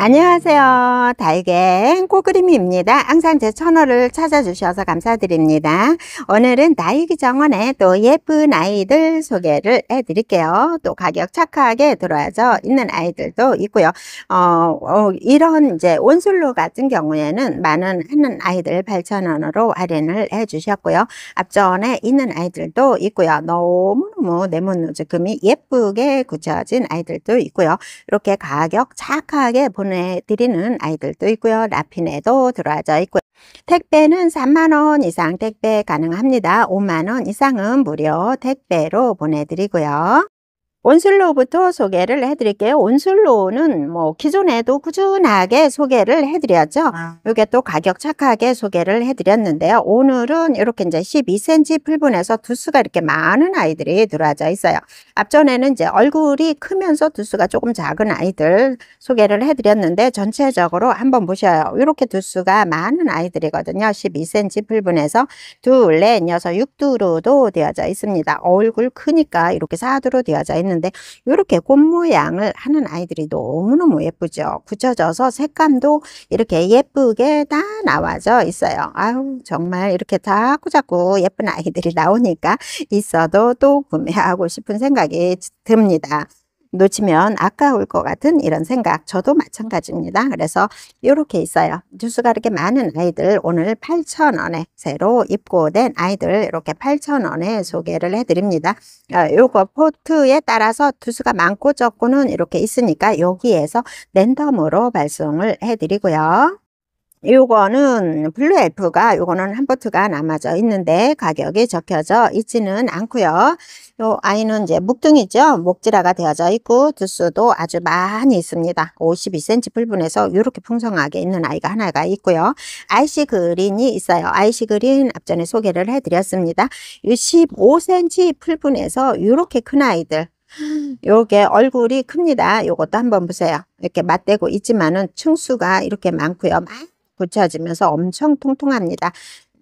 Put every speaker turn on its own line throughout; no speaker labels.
안녕하세요 달갱 꼬그림입니다 항상 제 채널을 찾아주셔서 감사드립니다 오늘은 나이기 정원에또 예쁜 아이들 소개를 해드릴게요 또 가격 착하게 들어와져 있는 아이들도 있고요 어, 어 이런 이제 온솔로 같은 경우에는 만원 하는 아이들 8,000원으로 할인을 해주셨고요 앞전에 있는 아이들도 있고요 너무너무 네모노즈금이 예쁘게 굳혀진 아이들도 있고요 이렇게 가격 착하게 보는 보내드리는 아이들도 있고요. 라핀에도 들어와져 있고요. 택배는 3만원 이상 택배 가능합니다. 5만원 이상은 무료 택배로 보내드리고요. 온슬로우부터 소개를 해드릴게요. 온슬로우는 뭐 기존에도 꾸준하게 소개를 해드렸죠. 이게 아. 또 가격 착하게 소개를 해드렸는데요. 오늘은 이렇게 이제 12cm 풀분해서 두수가 이렇게 많은 아이들이 들어와져 있어요. 앞전에는 이제 얼굴이 크면서 두수가 조금 작은 아이들 소개를 해드렸는데 전체적으로 한번 보셔요. 이렇게 두수가 많은 아이들이거든요. 12cm 풀분해서 둘, 넷, 여섯, 육두로도 되어져 있습니다. 얼굴 크니까 이렇게 사두로 되어져 있는 했는데 이렇게 꽃 모양을 하는 아이들이 너무너무 예쁘죠. 굳혀져서 색감도 이렇게 예쁘게 다 나와져 있어요. 아유 정말 이렇게 자꾸자꾸 예쁜 아이들이 나오니까 있어도 또 구매하고 싶은 생각이 듭니다. 놓치면 아까울 것 같은 이런 생각 저도 마찬가지입니다. 그래서 이렇게 있어요. 뉴스가 이렇게 많은 아이들 오늘 8,000원에 새로 입고된 아이들 이렇게 8,000원에 소개를 해드립니다. 어, 요거 포트에 따라서 두수가 많고 적고는 이렇게 있으니까 여기에서 랜덤으로 발송을 해드리고요. 요거는 블루 엘프가 요거는 한 포트가 남아져 있는데 가격이 적혀져 있지는 않고요. 요 아이는 이제 묵등이죠 목지라가 되어져 있고 두수도 아주 많이 있습니다. 52cm 풀분해서 이렇게 풍성하게 있는 아이가 하나가 있고요. 아이시 그린이 있어요. 아이시 그린 앞전에 소개를 해드렸습니다. 15cm 풀분해서 이렇게 큰 아이들 요게 얼굴이 큽니다. 요것도 한번 보세요. 이렇게 맞대고 있지만은 층수가 이렇게 많고요. 붙여지면서 엄청 통통합니다.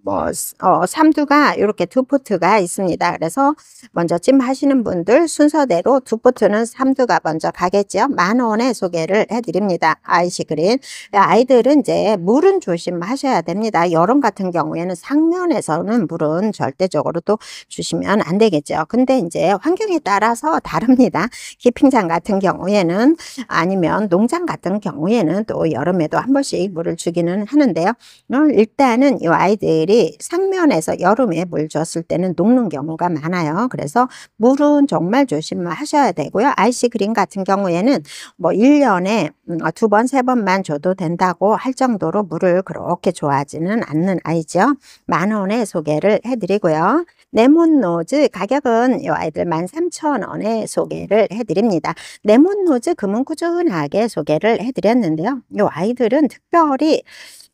뭐 어, 삼두가 이렇게 두 포트가 있습니다. 그래서 먼저 찜 하시는 분들 순서대로 두 포트는 삼두가 먼저 가겠죠. 만 원에 소개를 해드립니다. 아이시 그린 아이들은 이제 물은 조심하셔야 됩니다. 여름 같은 경우에는 상면에서는 물은 절대적으로 또 주시면 안 되겠죠. 근데 이제 환경에 따라서 다릅니다. 기핑장 같은 경우에는 아니면 농장 같은 경우에는 또 여름에도 한 번씩 물을 주기는 하는데요. 어, 일단은 이 아이들이 상면에서 여름에 물 줬을 때는 녹는 경우가 많아요. 그래서 물은 정말 조심하셔야 되고요. 아이시그린 같은 경우에는 뭐 1년에 음, 어, 두 번, 세 번만 줘도 된다고 할 정도로 물을 그렇게 좋아하지는 않는 아이죠. 만 원에 소개를 해드리고요. 레몬노즈 가격은 이 아이들 13,000원에 소개를 해드립니다. 레몬노즈 금은 꾸준하게 소개를 해드렸는데요. 이 아이들은 특별히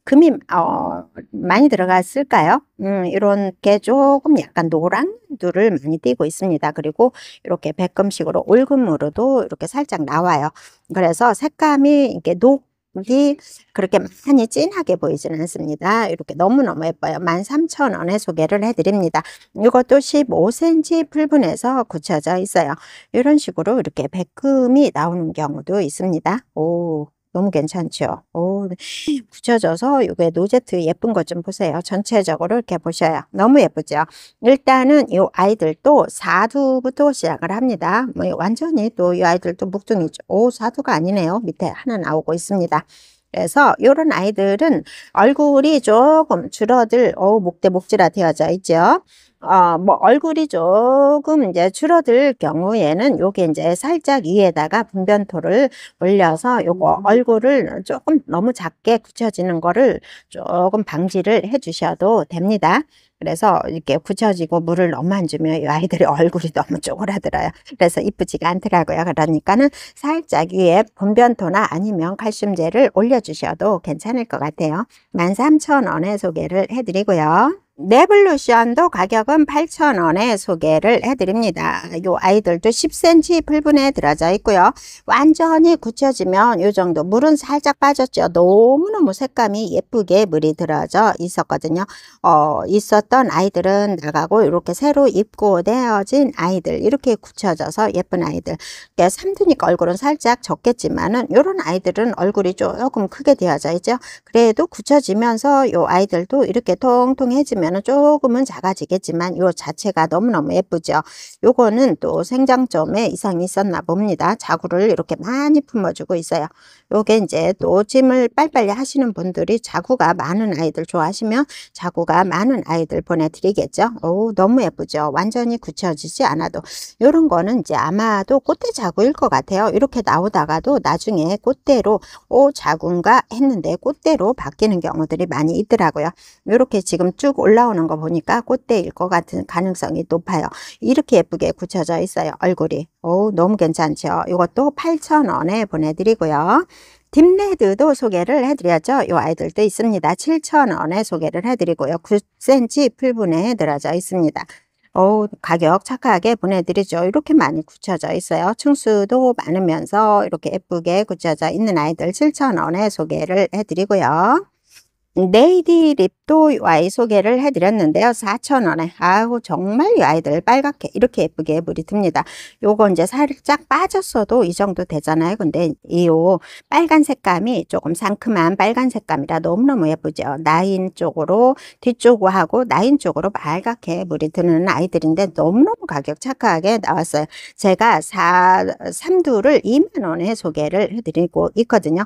금이 어, 많이 들어갔을까요? 음, 이렇게 조금 약간 노란 눈을 많이 띄고 있습니다. 그리고 이렇게 백금식으로 올금으로도 이렇게 살짝 나와요. 그래서 색감이 이렇게 녹이 그렇게 많이 진하게 보이지는 않습니다. 이렇게 너무너무 예뻐요. 13,000원에 소개를 해드립니다. 이것도 15cm 풀분에서 굳혀져 있어요. 이런 식으로 이렇게 백금이 나오는 경우도 있습니다. 오. 너무 괜찮죠? 오, 네. 굳혀져서 이게 노제트 예쁜 것 좀 보세요. 전체적으로 이렇게 보셔요. 너무 예쁘죠? 일단은 이 아이들도 사두부터 시작을 합니다. 뭐 완전히 또 이 아이들도 묵둥이죠. 오, 사두가 아니네요. 밑에 하나 나오고 있습니다. 그래서 이런 아이들은 얼굴이 조금 줄어들 어우 목대 목질아 되어져 있죠. 어, 뭐 얼굴이 조금 이제 줄어들 경우에는 요게 이제 살짝 위에다가 분변토를 올려서 요거 음. 얼굴을 조금 너무 작게 굳혀지는 거를 조금 방지를 해 주셔도 됩니다. 그래서 이렇게 굳혀지고 물을 너무 안 주면 이 아이들의 얼굴이 너무 쪼그라들어요. 그래서 이쁘지가 않더라고요. 그러니까는 살짝 위에 분변토나 아니면 칼슘제를 올려주셔도 괜찮을 것 같아요. 13,000원에 소개를 해드리고요. 네블루션도 가격은 8,000원에 소개를 해드립니다. 이 아이들도 10cm 풀분에 들어져 있고요. 완전히 굳혀지면 이 정도 물은 살짝 빠졌죠. 너무너무 색감이 예쁘게 물이 들어져 있었거든요. 어, 있었던 아이들은 나가고 이렇게 새로 입고 내어진 아이들 이렇게 굳혀져서 예쁜 아이들 그러니까 삼두니까 얼굴은 살짝 적겠지만은 이런 아이들은 얼굴이 조금 크게 되어져 있죠. 그래도 굳혀지면서 이 아이들도 이렇게 통통해지면 보면은 조금은 작아지겠지만 요 자체가 너무너무 예쁘죠. 요거는 또 생장점에 이상이 있었나 봅니다. 자구를 이렇게 많이 품어주고 있어요. 요게 이제 또짐을 빨리빨리 하시는 분들이 자구가 많은 아이들 좋아하시면 자구가 많은 아이들 보내드리겠죠. 오 너무 예쁘죠. 완전히 굳혀지지 않아도 요런 거는 이제 아마도 꽃대 자구일 것 같아요. 이렇게 나오다가도 나중에 꽃대로 오자인가 어, 했는데 꽃대로 바뀌는 경우들이 많이 있더라고요. 이렇게 지금 쭉 올라 올라오는 거 보니까 꽃대일 것 같은 가능성이 높아요. 이렇게 예쁘게 굳혀져 있어요. 얼굴이. 오 너무 괜찮죠? 이것도 8,000원에 보내드리고요. 딥레드도 소개를 해드렸죠. 이 아이들도 있습니다. 7,000원에 소개를 해드리고요. 9cm 풀분에 들어져 있습니다. 어 가격 착하게 보내드리죠. 이렇게 많이 굳혀져 있어요. 층수도 많으면서 이렇게 예쁘게 굳혀져 있는 아이들 7,000원에 소개를 해드리고요. 네이디 립도 와이 소개를 해드렸는데요. 4,000원에 아우 정말 이 아이들 빨갛게 이렇게 예쁘게 물이 듭니다. 요거 이제 살짝 빠졌어도 이 정도 되잖아요. 근데 이요 빨간 색감이 조금 상큼한 빨간 색감이라 너무너무 예쁘죠. 나인 쪽으로 뒤쪽하고 나인 쪽으로 빨갛게 물이 드는 아이들인데 너무너무 가격 착하게 나왔어요. 제가 4, 3두를 2만원에 소개를 해드리고 있거든요.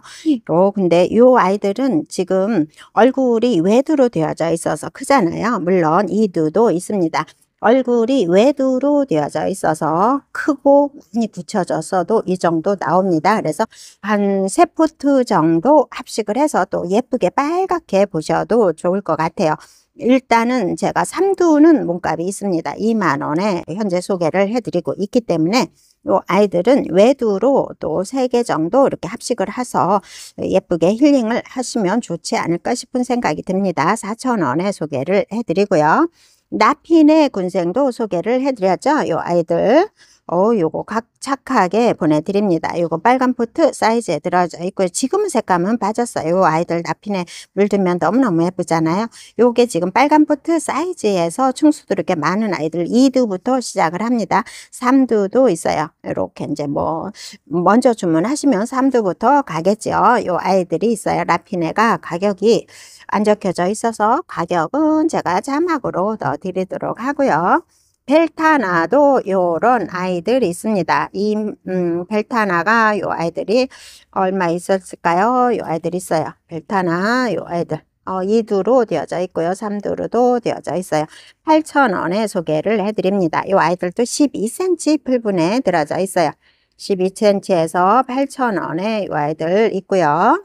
요 근데 요 아이들은 지금 얼굴이 외두로 되어져 있어서 크잖아요. 물론 이두도 있습니다. 얼굴이 외두로 되어져 있어서 크고 많이 붙여졌어도 이 정도 나옵니다. 그래서 한 세포트 정도 합식을 해서 또 예쁘게 빨갛게 보셔도 좋을 것 같아요. 일단은 제가 삼두는 몸값이 있습니다. 2만원에 현재 소개를 해드리고 있기 때문에 요 아이들은 외두로 또3개 정도 이렇게 합식을 해서 예쁘게 힐링을 하시면 좋지 않을까 싶은 생각이 듭니다. 4,000원에 소개를 해드리고요. 나핀의 군생도 소개를 해드렸죠. 요 아이들 어, 요거 각 착하게 보내드립니다. 요거 빨간 포트 사이즈에 들어져 있고요. 지금 색감은 빠졌어요. 아이들 나핀에 물들면 너무너무 예쁘잖아요. 요게 지금 빨간 포트 사이즈에서 충수들 이렇게 많은 아이들 2두부터 시작을 합니다. 3두도 있어요. 이렇게 이제 뭐 먼저 주문하시면 3두부터 가겠죠. 요 아이들이 있어요. 라피네가 가격이 안 적혀져 있어서 가격은 제가 자막으로 넣어드리도록 하고요. 벨타나도 요런 아이들이 있습니다. 이 음, 벨타나가 요 아이들이 얼마 있었을까요? 요 아이들이 있어요. 벨타나 요 아이들. 어, 2두로 되어져 있고요. 3두로도 되어져 있어요. 8,000원에 소개를 해드립니다. 이 아이들도 12cm 풀분에 들어져 있어요. 12cm에서 8,000원에 이 아이들 있고요.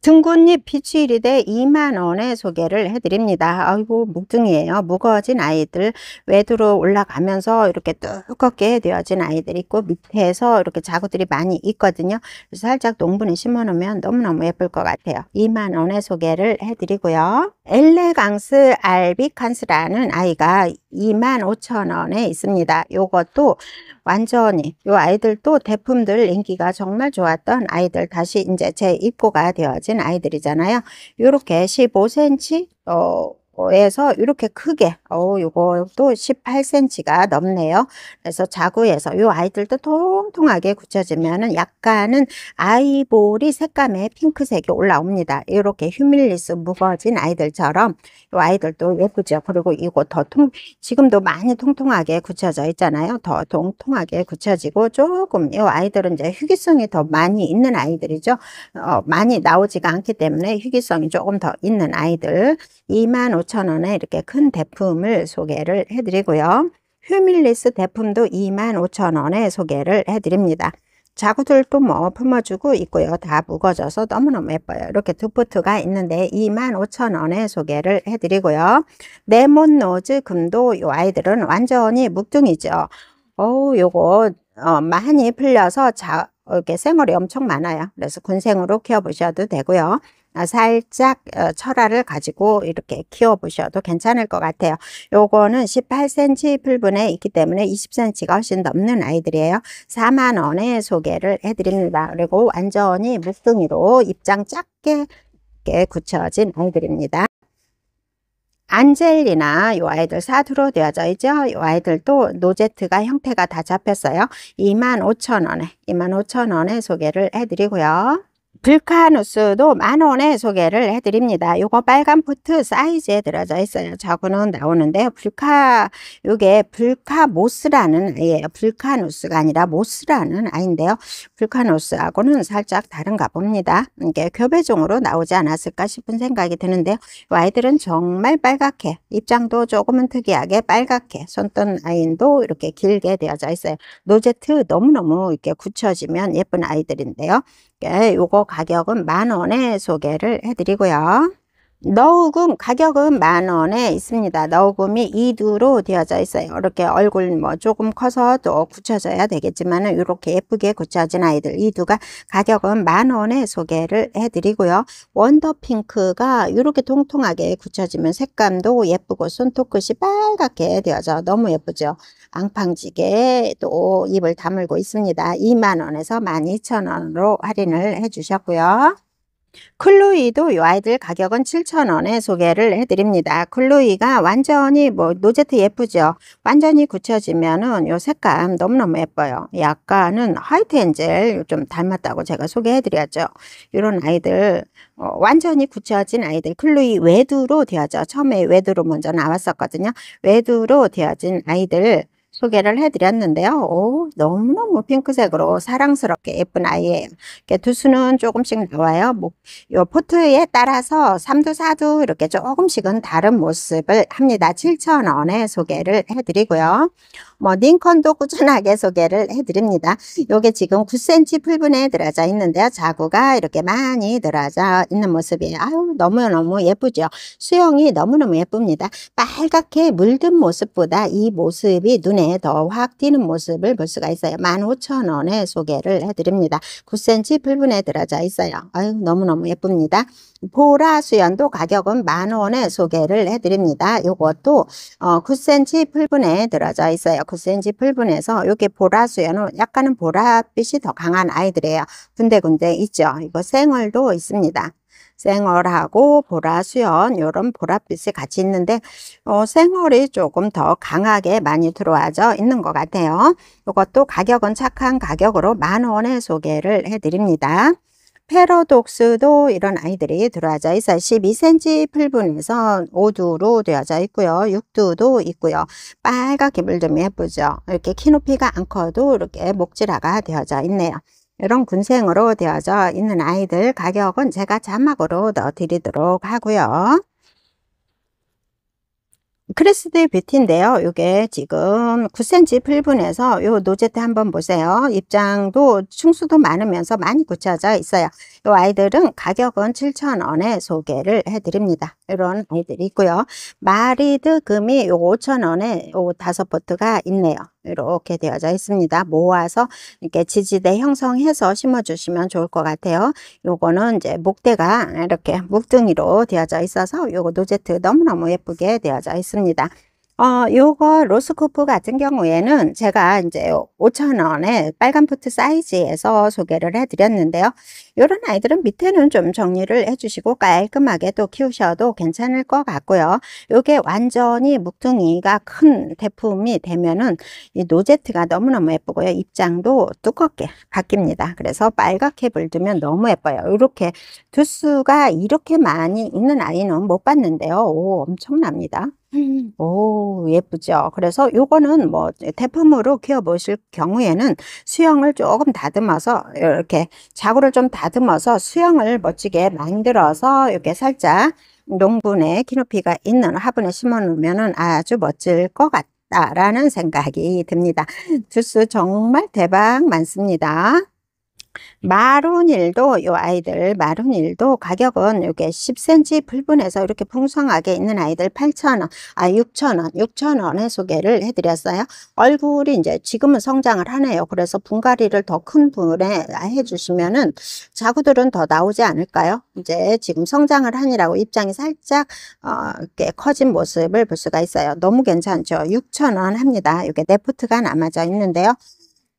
등굣잎 비치일이대 2만원에 소개를 해드립니다. 아이고 묵등이에요. 무거워진 아이들 외두로 올라가면서 이렇게 두껍게 되어진 아이들 이 있고 밑에서 이렇게 자구들이 많이 있거든요. 그래서 살짝 농분을 심어놓으면 너무너무 예쁠 것 같아요. 2만원에 소개를 해드리고요. 엘레강스 알비칸스라는 아이가 25,000원에 있습니다. 요것도 완전히 요 아이들도 대품들 인기가 정말 좋았던 아이들 다시 이제 재입고가 되어진 아이들이잖아요. 요렇게 15cm 어 에서 이렇게 크게 어우 요것도 18cm가 넘네요 그래서 자구에서 요 아이들도 통통하게 굳혀지면은 약간은 아이보리 색감의 핑크색이 올라옵니다 이렇게 휴밀리스 무거진 아이들처럼 요 아이들도 예쁘죠 그리고 이거 더 통 지금도 많이 통통하게 굳혀져 있잖아요 더 통통하게 굳혀지고 조금 요 아이들은 이제 휴기성이 더 많이 있는 아이들이죠 어 많이 나오지가 않기 때문에 휴기성이 조금 더 있는 아이들 2만 5 5천 원에 이렇게 큰 대품을 소개를 해드리고요. 휴밀리스 대품도 2만 5천 원에 소개를 해드립니다. 자구들도 뭐 품어주고 있고요. 다묵어져서 너무너무 예뻐요. 이렇게 두포트가 있는데 25,000원에 소개를 해드리고요. 네몬노즈 금도 요 아이들은 완전히 묵둥이죠. 어우 요거 어, 많이 풀려서 자, 이렇게 생얼이 엄청 많아요. 그래서 군생으로 키워보셔도 되고요. 아, 살짝 어, 철화를 가지고 이렇게 키워보셔도 괜찮을 것 같아요. 요거는 18cm 풀분에 있기 때문에 20cm가 훨씬 넘는 아이들이에요. 4만원에 소개를 해드립니다. 그리고 완전히 무등이로 입장 작게 굳혀진 아이들입니다. 안젤리나 요 아이들 사두로 되어져 있죠. 요 아이들도 노제트가 형태가 다 잡혔어요. 25,000원에 25,000원에 소개를 해드리고요. 불카누스도 만원에 소개를 해드립니다. 요거 빨간 포트 사이즈에 들어져 있어요. 저거는 나오는데요. 불카, 요게 불카모스라는 아이예요. 불카누스가 아니라 모스라는 아이인데요. 불카누스하고는 살짝 다른가 봅니다. 이게 교배종으로 나오지 않았을까 싶은 생각이 드는데요. 아이들은 정말 빨갛게, 입장도 조금은 특이하게 빨갛게, 손뜬 아이도 이렇게 길게 되어져 있어요. 노제트 너무너무 이렇게 굳혀지면 예쁜 아이들인데요. 예, 요거 가격은 만원에 소개를 해드리고요. 너우금 가격은 만 원에 있습니다. 너우금이 이두로 되어져 있어요. 이렇게 얼굴 뭐 조금 커서 또 굳혀져야 되겠지만 은 이렇게 예쁘게 굳혀진 아이들 이두가 가격은 만 원에 소개를 해드리고요. 원더핑크가 이렇게 통통하게 굳혀지면 색감도 예쁘고 손톱끝이 빨갛게 되어져 너무 예쁘죠. 앙팡지게 또 입을 다물고 있습니다. 2만 원에서 12,000원으로 할인을 해주셨고요. 클로이도 이 아이들 가격은 7,000원에 소개를 해드립니다. 클로이가 완전히 뭐 노제트 예쁘죠. 완전히 굳혀지면은 요 색감 너무너무 예뻐요. 약간은 화이트 엔젤 좀 닮았다고 제가 소개해드렸죠. 이런 아이들 어, 완전히 굳혀진 아이들 클로이 외두로 되어져. 처음에 외두로 먼저 나왔었거든요. 외두로 되어진 아이들 소개를 해드렸는데요. 오, 너무너무 핑크색으로 사랑스럽게 예쁜 아이예요. 이렇게 두수는 조금씩 나와요. 뭐, 요 포트에 따라서 3두4두 이렇게 조금씩은 다른 모습을 합니다. 7,000원에 소개를 해드리고요. 뭐 링컨도 꾸준하게 소개를 해드립니다. 요게 지금 9cm 풀분에 들어져 있는데요. 자구가 이렇게 많이 들어져 있는 모습이에요. 아유 너무너무 예쁘죠. 수영이 너무너무 예쁩니다. 빨갛게 물든 모습보다 이 모습이 눈에 더 확 띄는 모습을 볼 수가 있어요. 15,000원에 소개를 해드립니다. 9cm 풀분에 들어져 있어요. 아유 너무너무 예쁩니다. 보라 수연도 가격은 만원에 소개를 해드립니다. 요것도 어, 9cm 풀분에 들어져 있어요. 9 c 지풀분해서 이게 보라수에는 약간은 보랏빛이 더 강한 아이들이에요. 군데군데 있죠. 이거 생얼도 있습니다. 생얼하고 보라수연 이런 보랏빛이 같이 있는데 어, 생얼이 조금 더 강하게 많이 들어와져 있는 것 같아요. 이것도 가격은 착한 가격으로 만 원에 소개를 해드립니다. 패러독스도 이런 아이들이 들어와져 있어요. 12cm 풀분에선 5두로 되어져 있고요. 6두도 있고요. 빨갛게 물좀 예쁘죠. 이렇게 키 높이가 안 커도 이렇게 목질화가 되어져 있네요. 이런 군생으로 되어져 있는 아이들 가격은 제가 자막으로 넣어드리도록 하고요. 크레스드 뷰티인데요. 이게 지금 9cm 풀분에서이 노제트 한번 보세요. 입장도 충수도 많으면서 많이 굳혀져 있어요. 이 아이들은 가격은 7,000원에 소개를 해드립니다. 이런 아이들이 있고요. 마리드 금이 5,000원에 5, 다섯 포트가 있네요. 이렇게 되어져 있습니다. 모아서 이렇게 지지대 형성해서 심어주시면 좋을 것 같아요. 요거는 이제 목대가 이렇게 묵등이로 되어져 있어서 요거 노제트 너무너무 예쁘게 되어져 있습니다. 어, 요거 로스코프 같은 경우에는 제가 이제 5,000원에 빨간 포트 사이즈에서 소개를 해드렸는데요. 요런 아이들은 밑에는 좀 정리를 해주시고 깔끔하게 또 키우셔도 괜찮을 것 같고요. 요게 완전히 묵퉁이가 큰 대품이 되면은 이 노제트가 너무너무 예쁘고요. 입장도 두껍게 바뀝니다. 그래서 빨갛게 물들면 너무 예뻐요. 이렇게 두수가 이렇게 많이 있는 아이는 못 봤는데요. 오, 엄청납니다. 음. 오, 예쁘죠? 그래서 요거는 뭐 대품으로 키워보실 경우에는 수영을 조금 다듬어서 이렇게 자구를 좀 다듬어서 수영을 멋지게 만들어서 이렇게 살짝 농분에 키높이가 있는 화분에 심어놓으면 아주 멋질 것같다 라는 생각이 듭니다. 주스 정말 대박 많습니다. 마룬일도 요 아이들 마룬일도 가격은 이게 10cm 불분해서 이렇게 풍성하게 있는 아이들 8,000원, 아 6,000원, 6,000원에 소개를 해드렸어요. 얼굴이 이제 지금은 성장을 하네요. 그래서 분갈이를 더 큰 분에 해주시면은 자구들은 더 나오지 않을까요? 이제 지금 성장을 하니라고 입장이 살짝 어, 이렇게 커진 모습을 볼 수가 있어요. 너무 괜찮죠? 6,000원 합니다. 이게 네포트가 남아져 있는데요.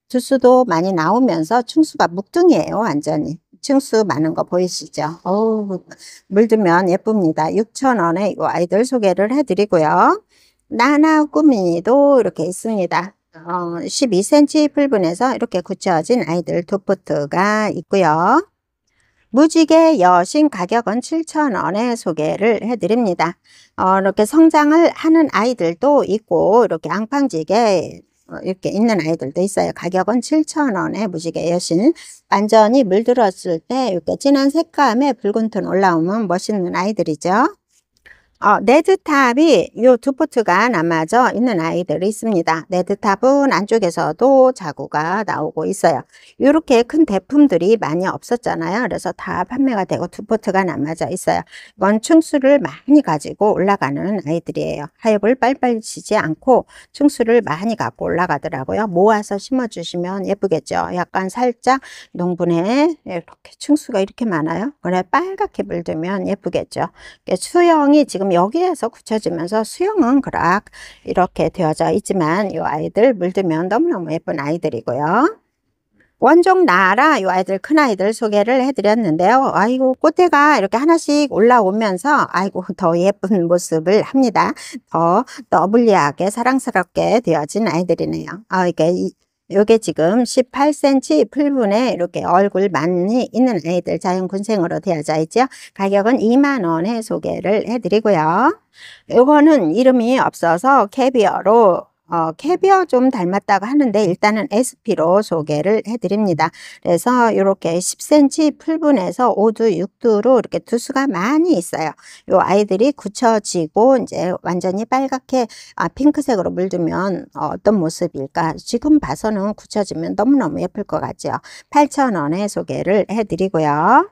주수도 많이 나오면서 충수가 묵둥이에요 완전히 층수 많은 거 보이시죠? 어우, 물들면 예쁩니다. 6,000원에 이 아이들 소개를 해드리고요. 나나 꾸미도 이렇게 있습니다. 어, 12cm 풀분에서 이렇게 굳혀진 아이들 두 포트가 있고요. 무지개 여신 가격은 7,000원에 소개를 해드립니다. 어, 이렇게 성장을 하는 아이들도 있고 이렇게 앙팡지게 어, 이렇게 있는 아이들도 있어요. 가격은 7,000원에 무지개 여신. 완전히 물들었을 때 이렇게 진한 색감에 붉은 톤 올라오면 멋있는 아이들이죠. 어, 네드탑이 이두 포트가 남아져 있는 아이들이 있습니다. 네드탑은 안쪽에서도 자구가 나오고 있어요. 이렇게 큰 대품들이 많이 없었잖아요. 그래서 다 판매가 되고 두 포트가 남아져 있어요. 이건 층수를 많이 가지고 올라가는 아이들이에요. 하엽을 빨빨 리리 지지 않고 층수를 많이 갖고 올라가더라고요. 모아서 심어주시면 예쁘겠죠. 약간 살짝 농분에 이렇게 층수가 이렇게 많아요. 그래 빨갛게 물들면 예쁘겠죠. 수영이 지금 그럼 여기에서 굳혀지면서 수영은 그락 이렇게 되어져 있지만 이 아이들 물들면 너무너무 예쁜 아이들이고요. 원종 나라 요 아이들 큰 아이들 소개를 해드렸는데요. 아이고 꽃대가 이렇게 하나씩 올라오면서 아이고 더 예쁜 모습을 합니다. 더 너블리하게 사랑스럽게 되어진 아이들이네요. 아 이게 요게 지금 18cm 풀분에 이렇게 얼굴 많이 있는 아이들 자연군생으로 되어져 있죠. 가격은 2만원에 소개를 해드리고요. 요거는 이름이 없어서 캐비어로 어, 캐비어 좀 닮았다고 하는데 일단은 SP로 소개를 해드립니다. 그래서 이렇게 10cm 풀분에서 5두, 6두로 이렇게 두수가 많이 있어요. 요 아이들이 굳혀지고 이제 완전히 빨갛게 아, 핑크색으로 물들면 어, 떤 모습일까? 지금 봐서는 굳혀지면 너무너무 예쁠 것 같죠. 8,000원에 소개를 해드리고요.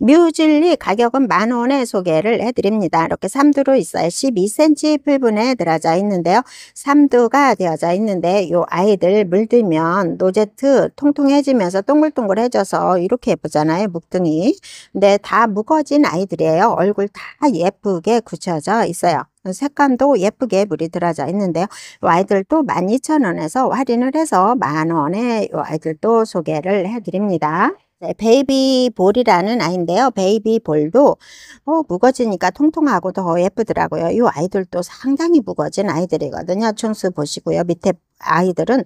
뮤즐리 가격은 만원에 소개를 해드립니다. 이렇게 삼두로 있어요. 12cm 풀분에 들어져 있는데요. 삼두가 되어져 있는데 요 아이들 물들면 노제트 통통해지면서 동글동글해져서 이렇게 예쁘잖아요. 묵등이. 근데 다 묵어진 아이들이에요. 얼굴 다 예쁘게 굳혀져 있어요. 색감도 예쁘게 물이 들어져 있는데요. 아이들도 12,000원에서 할인을 해서 만원에 아이들도 소개를 해드립니다. 네, 베이비볼이라는 아이인데요. 베이비볼도 어, 무거지니까 통통하고 더 예쁘더라고요. 이 아이들도 상당히 무거진 아이들이거든요. 총수 보시고요. 밑에 아이들은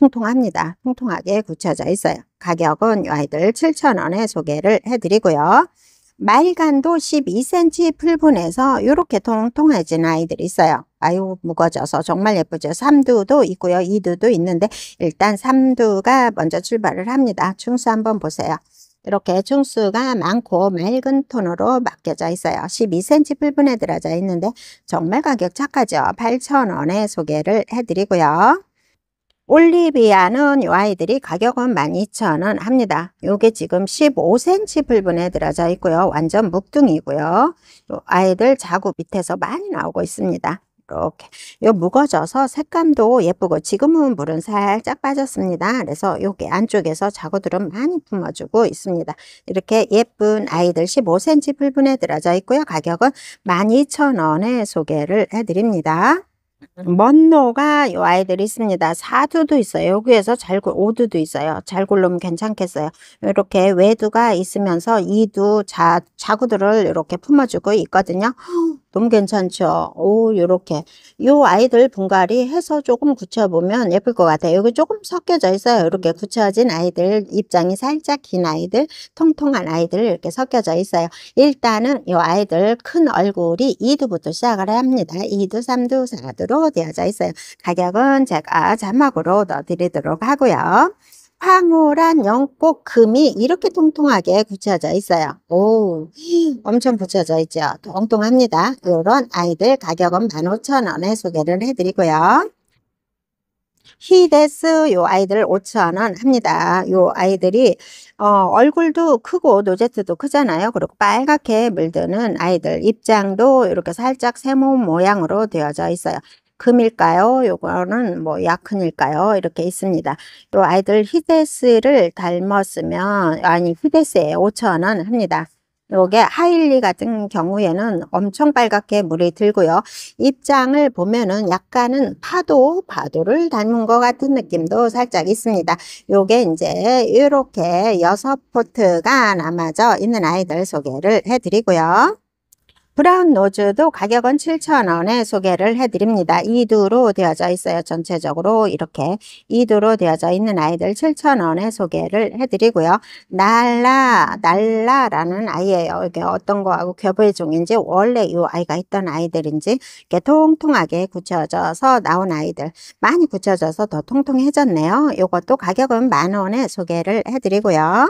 통통합니다. 통통하게 굳혀져 있어요. 가격은 이 아이들 7,000원에 소개를 해드리고요. 말간도 12cm 풀분에서 이렇게 통통해진 아이들이 있어요. 아유 무거워져서 정말 예쁘죠. 삼두도 있고요. 이두도 있는데 일단 삼두가 먼저 출발을 합니다. 충수 한번 보세요. 이렇게 중수가 많고 맑은 톤으로 맡겨져 있어요. 12cm 풀분에 들어져 있는데 정말 가격 착하죠. 8,000원에 소개를 해드리고요. 올리비아는 요 아이들이 가격은 12,000원 합니다. 요게 지금 15cm 불분에 들어져 있고요. 완전 묵둥이고요. 요 아이들 자구 밑에서 많이 나오고 있습니다. 이렇게 요 무거져서 색감도 예쁘고 지금은 물은 살짝 빠졌습니다. 그래서 여기 안쪽에서 자구들은 많이 품어주고 있습니다. 이렇게 예쁜 아이들 15cm 풀분에 들어져 있고요. 가격은 12,000원에 소개를 해드립니다. 먼노가 요 아이들이 있습니다. 사두도 있어요. 여기에서 잘골 오두도 있어요. 잘 골르면 괜찮겠어요. 이렇게 외두가 있으면서 이두 자, 자구들을 이렇게 품어주고 있거든요. 너무 괜찮죠? 오, 요렇게. 요 아이들 분갈이 해서 조금 굳혀보면 예쁠 것 같아요. 여기 조금 섞여져 있어요. 이렇게 굳혀진 아이들, 입장이 살짝 긴 아이들, 통통한 아이들 이렇게 섞여져 있어요. 일단은 요 아이들 큰 얼굴이 2두부터 시작을 합니다. 2두, 3두, 4두로 되어져 있어요. 가격은 제가 자막으로 넣어드리도록 하고요. 황홀한 연꽃 금이 이렇게 통통하게 굳혀져 있어요. 오, 엄청 붙여져 있죠. 통통합니다. 이런 아이들 가격은 15,000원에 소개를 해드리고요. 히데스 요 아이들 5,000원 합니다. 요 아이들이 어, 얼굴도 크고 노제트도 크잖아요. 그리고 빨갛게 물드는 아이들 입장도 이렇게 살짝 세모 모양으로 되어져 있어요. 금일까요? 요거는 뭐 약흔일까요? 이렇게 있습니다. 요 아이들 히데스를 닮았으면 아니 히데스에 5천원 합니다. 요게 하일리 같은 경우에는 엄청 빨갛게 물이 들고요. 입장을 보면은 약간은 파도, 파도를 닮은 것 같은 느낌도 살짝 있습니다. 요게 이제 이렇게 여섯 포트가 남아져 있는 아이들 소개를 해드리고요. 브라운 노즈도 가격은 7,000원에 소개를 해드립니다. 2두로 되어져 있어요. 전체적으로 이렇게 2두로 되어져 있는 아이들 7,000원에 소개를 해드리고요. 날라, 날라라는 아이예요. 이게 어떤 거하고 겹부의 종인지 원래 이 아이가 있던 아이들인지 이렇게 통통하게 굳혀져서 나온 아이들 많이 굳혀져서 더 통통해졌네요. 이것도 가격은 만원에 소개를 해드리고요.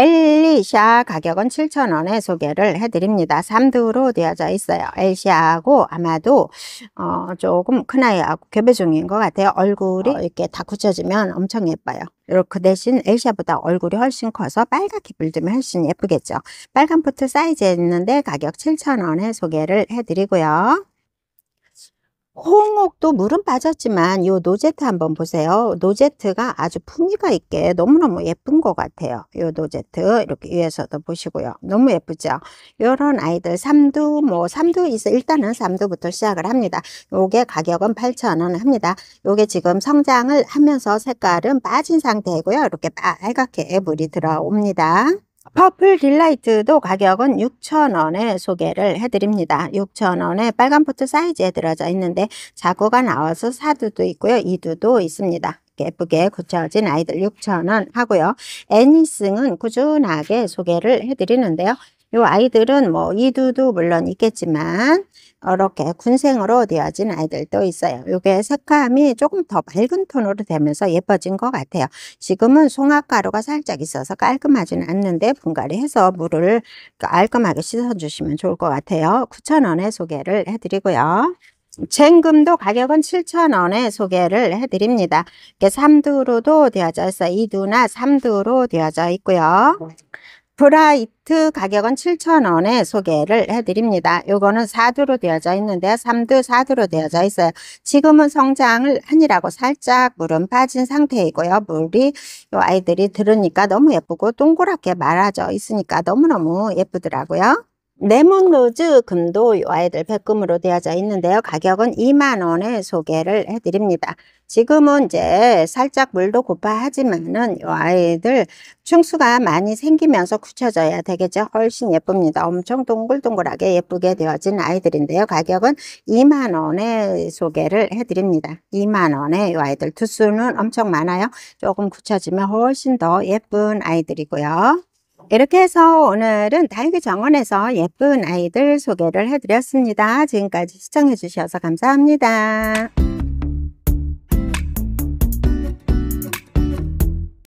엘리샤 가격은 7,000원에 소개를 해드립니다. 3두로 되어져 있어요. 엘리샤하고 아마도 어, 조금 큰아이하고 교배 중인 것 같아요. 얼굴이 아. 이렇게 다 굳혀지면 엄청 예뻐요. 이렇게 대신 엘샤보다 얼굴이 훨씬 커서 빨갛게 물들면 훨씬 예쁘겠죠. 빨간 포트 사이즈에 있는데 가격 7,000원에 소개를 해드리고요. 홍옥도 물은 빠졌지만 이 노제트 한번 보세요. 노제트가 아주 품위가 있게 너무너무 예쁜 것 같아요. 이 노제트 이렇게 위에서도 보시고요. 너무 예쁘죠? 요런 아이들 삼두 뭐 삼두 있어 일단은 삼두부터 시작을 합니다. 요게 가격은 8,000원 합니다. 요게 지금 성장을 하면서 색깔은 빠진 상태고요. 이 이렇게 빨갛게 물이 들어옵니다. 퍼플 딜라이트도 가격은 6,000원에 소개를 해드립니다. 6,000원에 빨간 포트 사이즈에 들어져 있는데 자구가 나와서 사두도 있고요. 이두도 있습니다. 예쁘게 고쳐진 아이들 6,000원 하고요. 애니승은 꾸준하게 소개를 해드리는데요. 요 아이들은 뭐 이두도 물론 있겠지만 이렇게 군생으로 되어진 아이들도 있어요. 요게 색감이 조금 더밝은 톤으로 되면서 예뻐진 것 같아요. 지금은 송화가루가 살짝 있어서 깔끔하진 않는데 분갈이 해서 물을 깔끔하게 씻어주시면 좋을 것 같아요. 9,000원에 소개를 해드리고요. 쟁금도 가격은 7,000원에 소개를 해드립니다. 이게 3두로도 되어져 있어요. 2두나 3두로 되어져 있고요. 브라이트 가격은 7,000원에 소개를 해드립니다. 요거는 4두로 되어져 있는데 요 3두 4두로 되어져 있어요. 지금은 성장을 하니라고 살짝 물은 빠진 상태이고요. 물이 요 아이들이 들으니까 너무 예쁘고 동그랗게 말아져 있으니까 너무너무 예쁘더라고요. 레몬로즈 금도 아이들 백금으로 되어져 있는데요. 가격은 2만원에 소개를 해드립니다. 지금은 이제 살짝 물도 고파하지만은 요 아이들 충수가 많이 생기면서 굳혀져야 되겠죠. 훨씬 예쁩니다. 엄청 동글동글하게 예쁘게 되어진 아이들인데요. 가격은 2만원에 소개를 해드립니다. 2만원에 요 아이들 투수는 엄청 많아요. 조금 굳혀지면 훨씬 더 예쁜 아이들이고요. 이렇게 해서 오늘은 다육이 정원에서 예쁜 아이들 소개를 해드렸습니다. 지금까지 시청해주셔서 감사합니다.